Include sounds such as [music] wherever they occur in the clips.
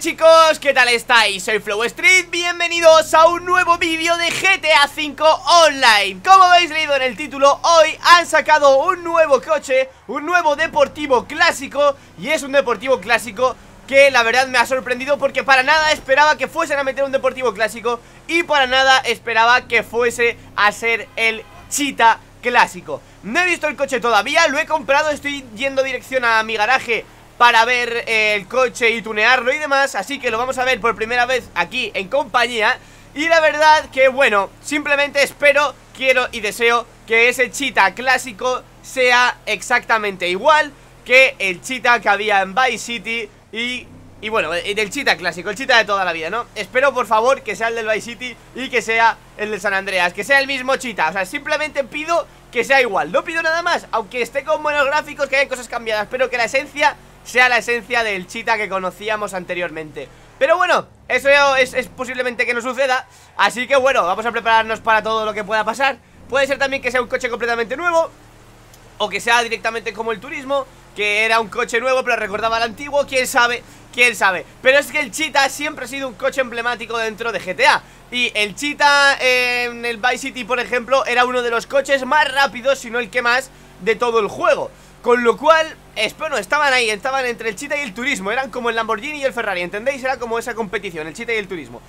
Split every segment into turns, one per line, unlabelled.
chicos, ¿qué tal estáis? Soy Flow Street, bienvenidos a un nuevo vídeo de GTA V Online Como habéis leído en el título, hoy han sacado un nuevo coche, un nuevo deportivo clásico Y es un deportivo clásico que la verdad me ha sorprendido porque para nada esperaba que fuesen a meter un deportivo clásico Y para nada esperaba que fuese a ser el Cheetah clásico No he visto el coche todavía, lo he comprado, estoy yendo dirección a mi garaje para ver eh, el coche y tunearlo y demás Así que lo vamos a ver por primera vez aquí en compañía Y la verdad que bueno, simplemente espero, quiero y deseo que ese chita clásico sea exactamente igual que el Cheetah que había en Vice City y... Y bueno, del chita clásico, el Cheetah de toda la vida, ¿no? Espero, por favor, que sea el del Vice City y que sea el de San Andreas Que sea el mismo Cheetah, o sea, simplemente pido que sea igual No pido nada más, aunque esté con buenos gráficos, que hay cosas cambiadas Pero que la esencia sea la esencia del Cheetah que conocíamos anteriormente Pero bueno, eso ya es, posiblemente que no suceda Así que bueno, vamos a prepararnos para todo lo que pueda pasar Puede ser también que sea un coche completamente nuevo O que sea directamente como el turismo Que era un coche nuevo pero recordaba al antiguo Quién sabe, quién sabe Pero es que el Cheetah siempre ha sido un coche emblemático dentro de GTA Y el Cheetah eh, en el Vice City por ejemplo Era uno de los coches más rápidos, si no el que más De todo el juego Con lo cual, bueno, estaban ahí, estaban entre el chita y el Turismo Eran como el Lamborghini y el Ferrari, ¿entendéis? Era como esa competición, el chita y el Turismo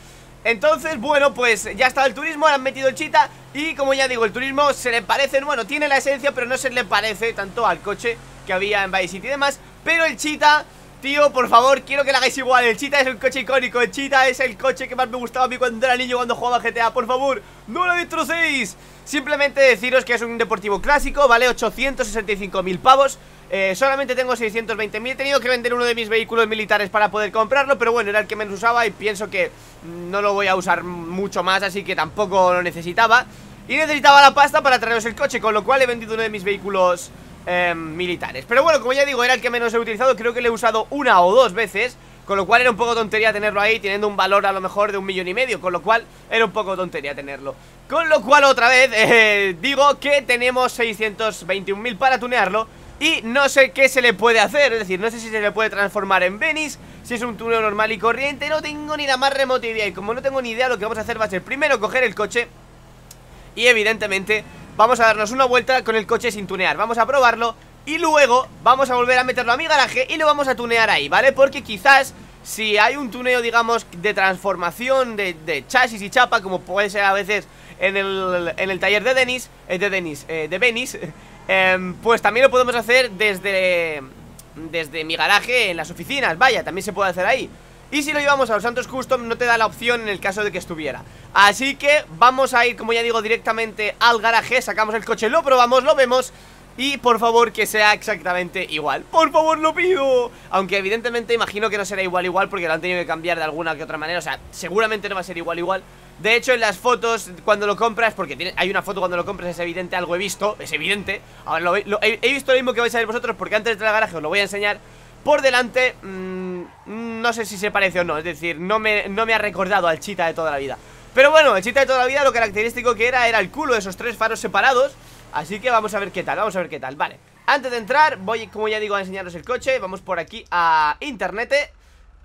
entonces, bueno, pues ya está el turismo, le han metido el chita y como ya digo, el turismo se le parece, bueno, tiene la esencia, pero no se le parece tanto al coche que había en Vice City y demás, pero el chita... Tío, por favor, quiero que la hagáis igual El chita es el coche icónico, el chita es el coche que más me gustaba a mí cuando era niño cuando jugaba GTA Por favor, no lo destrocéis Simplemente deciros que es un deportivo clásico, vale 865.000 pavos eh, solamente tengo 620.000 He tenido que vender uno de mis vehículos militares para poder comprarlo Pero bueno, era el que menos usaba y pienso que no lo voy a usar mucho más Así que tampoco lo necesitaba Y necesitaba la pasta para traeros el coche Con lo cual he vendido uno de mis vehículos em, militares Pero bueno, como ya digo, era el que menos he utilizado Creo que lo he usado una o dos veces con lo cual era un poco tontería tenerlo ahí, teniendo un valor a lo mejor de un millón y medio. Con lo cual era un poco tontería tenerlo. Con lo cual otra vez [laughs] eh, digo que tenemos 621.000 para tunearlo. Y no sé qué se le puede hacer, es decir, no sé si se le puede transformar en Venice Si es un tuneo normal y corriente, no tengo ni la más remota idea Y como no tengo ni idea, lo que vamos a hacer va a ser primero coger el coche Y evidentemente vamos a darnos una vuelta con el coche sin tunear Vamos a probarlo y luego vamos a volver a meterlo a mi garaje y lo vamos a tunear ahí, ¿vale? Porque quizás si hay un tuneo, digamos, de transformación de chasis y chapa Como puede ser a veces en el, en el taller de Denis, eh, de Denis, eh, de Benis, [laughs] em, pues también lo podemos hacer desde, desde mi garaje en las oficinas, vaya, también se puede hacer ahí. Y si lo llevamos a los Santos Custom no te da la opción en el caso de que estuviera Así que vamos a ir, como ya digo, directamente al garaje Sacamos el coche, lo probamos, lo vemos y por favor que sea exactamente igual ¡Por favor lo pido! Aunque evidentemente imagino que no será igual igual Porque lo han tenido que cambiar de alguna que otra manera O sea, seguramente no va a ser igual igual de hecho, en las fotos, cuando lo compras Porque hay una foto cuando lo compras, es evidente Algo he visto, es evidente Ahora, lo, he, visto lo mismo que vais a ver vosotros Porque antes de entrar al garaje os lo voy a enseñar Por delante, mm, mm, no sé si se parece o no Es decir, no me, no me ha recordado al chita de toda la vida Pero bueno, el chita de toda la vida Lo característico que era, era el culo de esos tres faros separados Así que vamos a ver qué tal, vamos a ver qué tal Vale, antes de entrar, voy, como ya digo, a enseñaros el coche Vamos por aquí a internet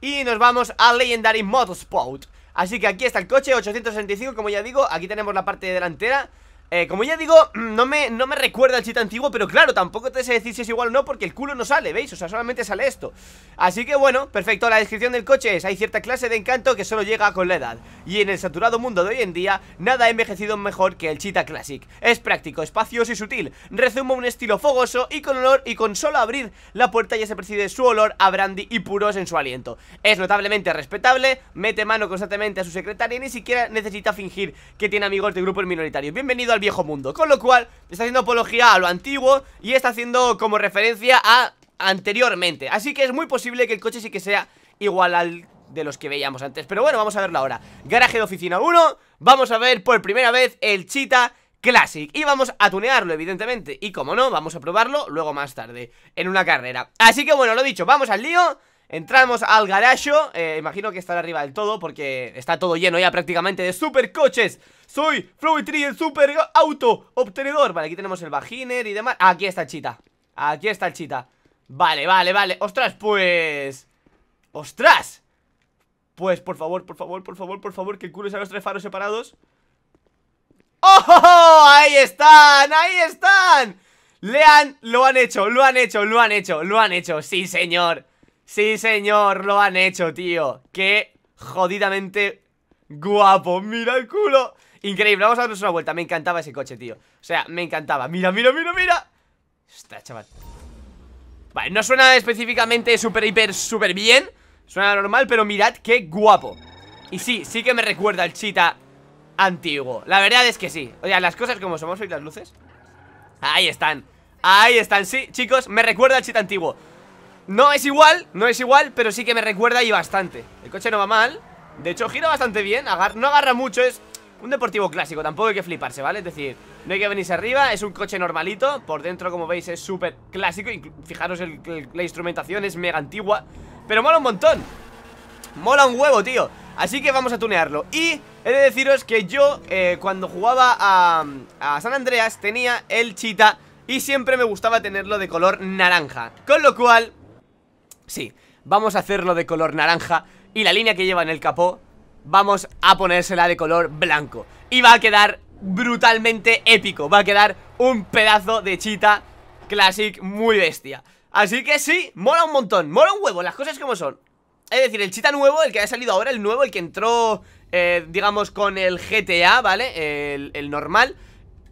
Y nos vamos a Legendary Motorsport Así que aquí está el coche, 865, como ya digo Aquí tenemos la parte delantera eh, como ya digo, [clears throat] no me, no me recuerda el chita antiguo Pero claro, tampoco te sé decir si es igual o no Porque el culo no sale, ¿veis? O sea, solamente sale esto Así que bueno, perfecto La descripción del coche es Hay cierta clase de encanto que solo llega con la edad Y en el saturado mundo de hoy en día Nada ha envejecido mejor que el Cheetah Classic Es práctico, espacioso y sutil Rezuma un estilo fogoso y con olor Y con solo abrir la puerta ya se percibe su olor a brandy y puros en su aliento Es notablemente respetable Mete mano constantemente a su secretaria Y ni siquiera necesita fingir que tiene amigos de grupos minoritario Bienvenido al viejo mundo Con lo cual, está haciendo apología a lo antiguo Y está haciendo como referencia a anteriormente Así que es muy posible que el coche sí que sea igual al de los que veíamos antes Pero bueno, vamos a verlo ahora Garaje de oficina 1 Vamos a ver por primera vez el Cheetah Classic Y vamos a tunearlo, evidentemente Y como no, vamos a probarlo luego más tarde En una carrera Así que bueno, lo dicho, vamos al lío Entramos al garaje eh, Imagino que estará arriba del todo Porque está todo lleno ya prácticamente de supercoches soy Flowytree, el super auto obtenedor Vale, aquí tenemos el Vaginer y demás Aquí está el Chita, aquí está el Chita Vale, vale, vale, ostras, pues... ¡Ostras! Pues, por favor, por favor, por favor, por favor Que cures a los tres faros separados ¡Oh! ¡Ahí están! ¡Ahí están! Le han... Lo han hecho, lo han hecho, lo han hecho, lo han hecho Sí, señor Sí, señor, lo han hecho, tío Qué jodidamente Guapo, mira el culo Increíble, vamos a darnos una vuelta Me encantaba ese coche, tío O sea, me encantaba Mira, mira, mira, mira Ostras, chaval Vale, no suena específicamente súper, hiper, súper bien Suena normal, pero mirad qué guapo Y sí, sí que me recuerda al chita antiguo La verdad es que sí O sea, las cosas como somos hoy las luces Ahí están Ahí están, sí, chicos, me recuerda al chita antiguo No es igual, no es igual, pero sí que me recuerda y bastante El coche no va mal de hecho, gira bastante bien, no agarra mucho, es un deportivo clásico, tampoco hay que fliparse, ¿vale? Es decir, no hay que venirse arriba, es un coche normalito Por dentro, como veis, es súper clásico Y Fijaros, la instrumentación es mega antigua Pero mola un montón Mola un huevo, tío Así que vamos a tunearlo Y he de deciros que yo, eh, cuando jugaba a, San Andreas Tenía el Cheetah Y siempre me gustaba tenerlo de color naranja Con lo cual, sí, vamos a hacerlo de color naranja y la línea que lleva en el capó Vamos a ponérsela de color blanco Y va a quedar brutalmente épico Va a quedar un pedazo de chita Classic muy bestia Así que sí, mola un montón Mola un huevo, las cosas como son Es decir, el chita nuevo, el que ha salido ahora El nuevo, el que entró, eh, digamos, con el GTA, ¿vale? el normal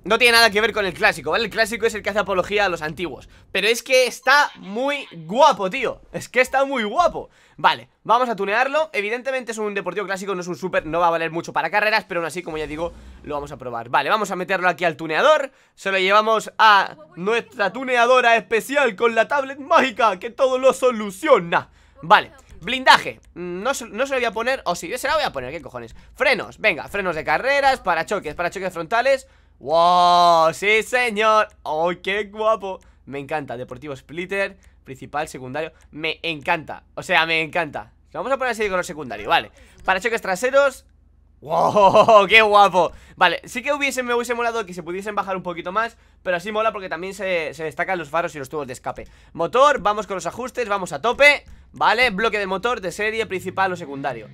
no tiene nada que ver con el clásico, ¿vale? El clásico es el que hace apología a los antiguos Pero es que está muy guapo, tío Es que está muy guapo Vale, vamos a tunearlo Evidentemente es un deportivo clásico, no es un super, no va a valer mucho para carreras Pero aún así, como ya digo, lo vamos a probar Vale, vamos a meterlo aquí al tuneador Se lo llevamos a nuestra tuneadora especial con la tablet mágica Que todo lo soluciona Vale Blindaje, no, se lo voy a poner O oh, sí, se la voy a poner, ¿qué cojones? Frenos, venga, frenos de carreras, para choques, para choques frontales ¡Wow! ¡Sí, señor! ¡Oh, qué guapo! Me encanta, Deportivo Splitter, principal, secundario Me encanta, o sea, me encanta Vamos a poner así con color secundario, vale Para choques traseros ¡Wow! [laughs] ¡Qué guapo! Vale, sí que hubiese, me hubiese molado que se pudiesen bajar un poquito más Pero así mola porque también se, destacan los faros y los tubos de escape Motor, vamos con los ajustes, vamos a tope Vale, bloque de motor de serie, principal o secundario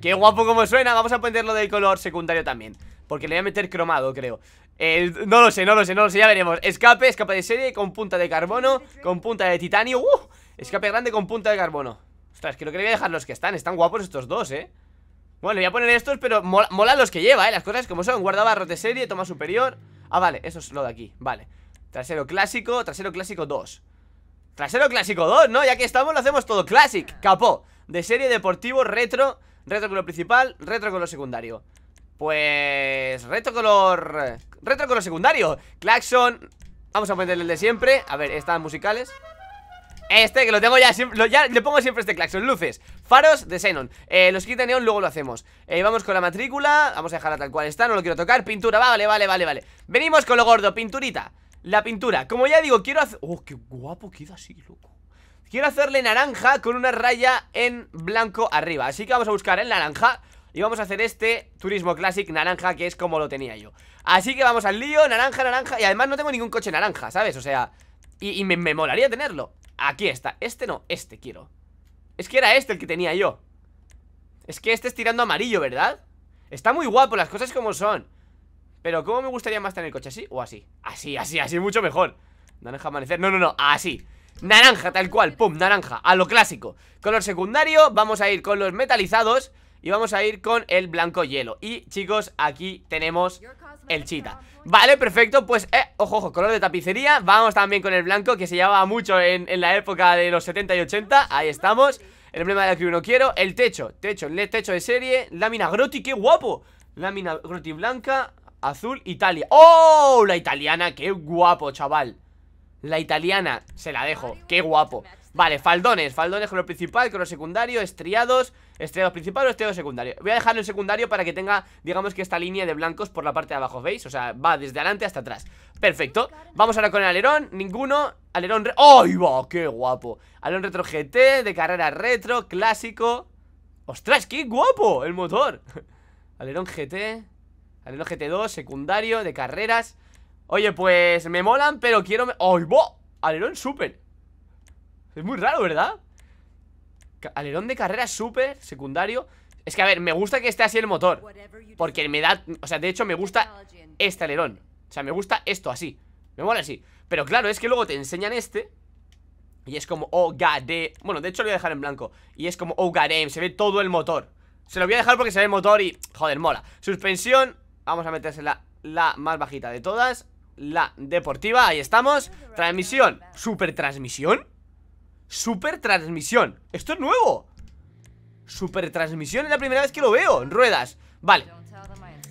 Qué guapo como suena, vamos a ponerlo del color secundario también porque le voy a meter cromado, creo eh, No lo sé, no lo sé, no lo sé, ya veremos Escape, escape de serie con punta de carbono Con punta de titanio ¡Uh! Escape grande con punta de carbono Ostras, creo que le voy a dejar los que están, están guapos estos dos, eh Bueno, voy a poner estos, pero mola, los que lleva, eh Las cosas como son, guardabarros de serie, toma superior Ah, vale, eso es lo de aquí, vale Trasero clásico, trasero clásico 2 Trasero clásico 2, ¿no? Ya que estamos lo hacemos todo Classic, capó De serie deportivo, retro Retro con lo principal, retro con lo secundario pues... color... Retro color secundario Claxon... Vamos a ponerle el de siempre A ver, están musicales este, que lo tengo ya siempre, ya le pongo siempre este claxon Luces, faros de xenon eh, Los kits de neón luego lo hacemos eh, Vamos con la matrícula, vamos a dejarla tal cual está No lo quiero tocar, pintura, vale, vale, vale, vale Venimos con lo gordo, pinturita La pintura, como ya digo, quiero hacer... Oh, qué guapo queda así, loco Quiero hacerle naranja con una raya en blanco arriba Así que vamos a buscar el naranja y vamos a hacer este Turismo Classic naranja, que es como lo tenía yo Así que vamos al lío, naranja, naranja Y además no tengo ningún coche naranja, ¿sabes? O sea, y, me, me molaría tenerlo Aquí está, este no, este quiero Es que era este el que tenía yo Es que este es tirando amarillo, ¿verdad? Está muy guapo, las cosas como son Pero ¿cómo me gustaría más tener el coche así o así? Así, así, así, mucho mejor Naranja amanecer, no, no, no, así Naranja, tal cual, pum, naranja, a lo clásico Color secundario, vamos a ir con los metalizados y vamos a ir con el blanco hielo Y chicos, aquí tenemos el chita Vale, perfecto, pues, eh, ojo, ojo, color de tapicería Vamos también con el blanco, que se llevaba mucho en, la época de los 70 y 80 Ahí estamos El emblema de la que no quiero El techo, techo, el techo de serie Lámina grotti, qué guapo Lámina groti blanca, azul, Italia ¡Oh! La italiana, qué guapo, chaval la italiana, se la dejo, qué guapo Vale, faldones, faldones con lo principal, con lo secundario, estriados Estriados principal o estriados secundario Voy a dejarlo en secundario para que tenga, digamos que esta línea de blancos por la parte de abajo, ¿veis? O sea, va desde adelante hasta atrás Perfecto, vamos ahora con el alerón, ninguno Alerón... ¡Ay, va! ¡Qué guapo! Alerón retro GT, de carrera retro, clásico ¡Ostras, qué guapo el motor! [laughs] Alerón GT Alerón GT2, secundario, de carreras Oye, pues me molan, pero quiero... ¡Ay, va! Alerón super es muy raro, ¿verdad? Alerón de carrera súper secundario Es que, a ver, me gusta que esté así el motor Porque me da... O sea, de hecho me gusta este alerón O sea, me gusta esto así Me mola así Pero claro, es que luego te enseñan este Y es como, oh, god Bueno, de hecho lo voy a dejar en blanco Y es como, oh, god se ve todo el motor Se lo voy a dejar porque se ve el motor y... Joder, mola Suspensión Vamos a meterse la, la más bajita de todas La deportiva, ahí estamos Transmisión Super transmisión Super transmisión Esto es nuevo Super transmisión es la primera vez que lo veo ruedas Vale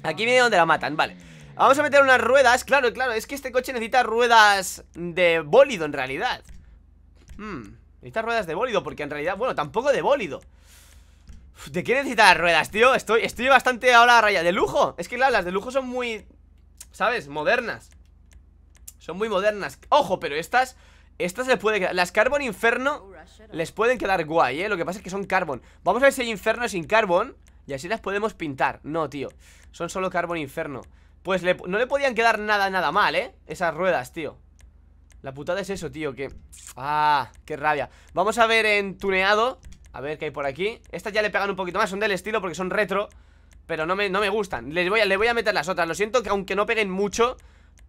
Aquí viene donde la matan Vale Vamos a meter unas ruedas Claro, claro Es que este coche necesita ruedas de bólido en realidad hmm. Necesita ruedas de bólido Porque en realidad Bueno, tampoco de bólido ¿De qué necesitas ruedas, tío? Estoy, estoy bastante ahora a raya. De lujo. Es que, claro, las de lujo son muy. ¿Sabes? Modernas. Son muy modernas. Ojo, pero estas estas les puede quedar Las Carbon Inferno les pueden quedar guay, ¿eh? Lo que pasa es que son Carbon Vamos a ver si hay Inferno sin Carbon Y así las podemos pintar No, tío Son solo Carbon Inferno Pues no le podían quedar nada, nada mal, ¿eh? Esas ruedas, tío La putada es eso, tío Que... Ah, qué rabia Vamos a ver en tuneado A ver qué hay por aquí Estas ya le pegan un poquito más Son del estilo porque son retro Pero no me, no me gustan les voy, les voy a meter las otras Lo siento que aunque no peguen mucho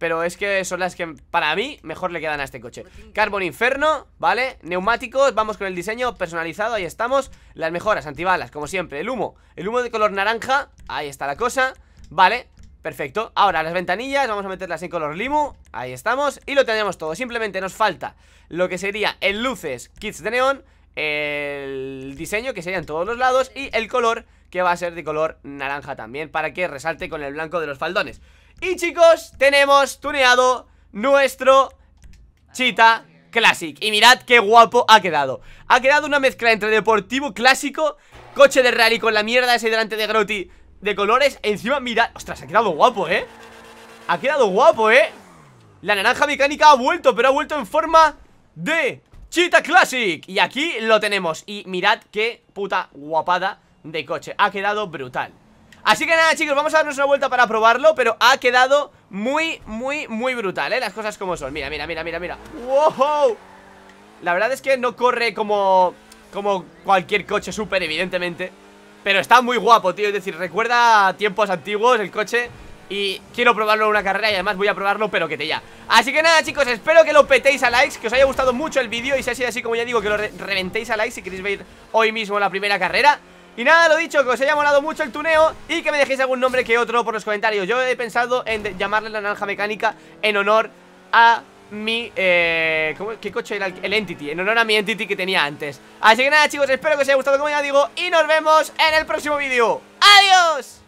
pero es que son las que para mí mejor le quedan a este coche Carbon Inferno, ¿vale? Neumáticos, vamos con el diseño personalizado, ahí estamos Las mejoras, antibalas, como siempre El humo, el humo de color naranja Ahí está la cosa, ¿vale? Perfecto, ahora las ventanillas, vamos a meterlas en color limo Ahí estamos, y lo tenemos todo Simplemente nos falta lo que sería en luces, kits de neón el diseño que sería en todos los lados y el color que va a ser de color naranja también para que resalte con el blanco de los faldones. Y chicos, tenemos tuneado nuestro Chita Classic y mirad qué guapo ha quedado. Ha quedado una mezcla entre deportivo clásico, coche de rally con la mierda ese delante de groti de colores, encima mirad, ostras, ha quedado guapo, ¿eh? Ha quedado guapo, ¿eh? La naranja mecánica ha vuelto, pero ha vuelto en forma de Chita Classic Y aquí lo tenemos Y mirad qué puta guapada de coche Ha quedado brutal Así que nada chicos, vamos a darnos una vuelta para probarlo Pero ha quedado muy, muy, muy brutal, ¿eh? Las cosas como son, mira, mira, mira, mira, mira ¡Wow! La verdad es que no corre como, como cualquier coche súper, evidentemente Pero está muy guapo, tío Es decir, recuerda tiempos antiguos el coche y quiero probarlo en una carrera y además voy a probarlo pero que te ya Así que nada chicos, espero que lo petéis a likes Que os haya gustado mucho el vídeo y si ha sido así como ya digo Que lo reventéis a likes si queréis ver hoy mismo la primera carrera y nada, lo dicho, que os haya molado mucho el tuneo y que me dejéis algún nombre que otro por los comentarios. Yo he pensado en llamarle la naranja mecánica en honor a mi... Eh, ¿Qué coche era? el Entity, en honor a mi Entity que tenía antes. Así que nada, chicos, espero que os haya gustado, como ya digo, y nos vemos en el próximo vídeo. ¡Adiós!